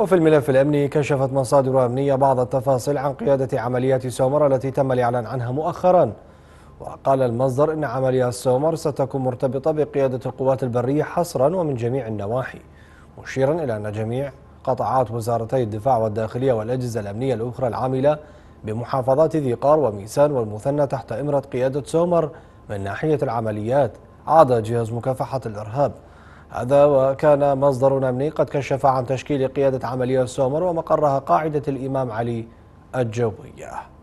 وفي الملف الأمني كشفت مصادر أمنية بعض التفاصيل عن قيادة عمليات سومر التي تم الإعلان عنها مؤخرا وقال المصدر أن عمليات سومر ستكون مرتبطة بقيادة القوات البرية حصرا ومن جميع النواحي مشيرا إلى أن جميع قطاعات وزارتي الدفاع والداخلية والأجهزة الأمنية الأخرى العاملة بمحافظات ذي قار وميسان والمثنى تحت إمرة قيادة سومر من ناحية العمليات عاد جهاز مكافحة الإرهاب هذا وكان مصدر أمني قد كشف عن تشكيل قيادة عملية سومر ومقرها قاعدة الإمام علي الجوية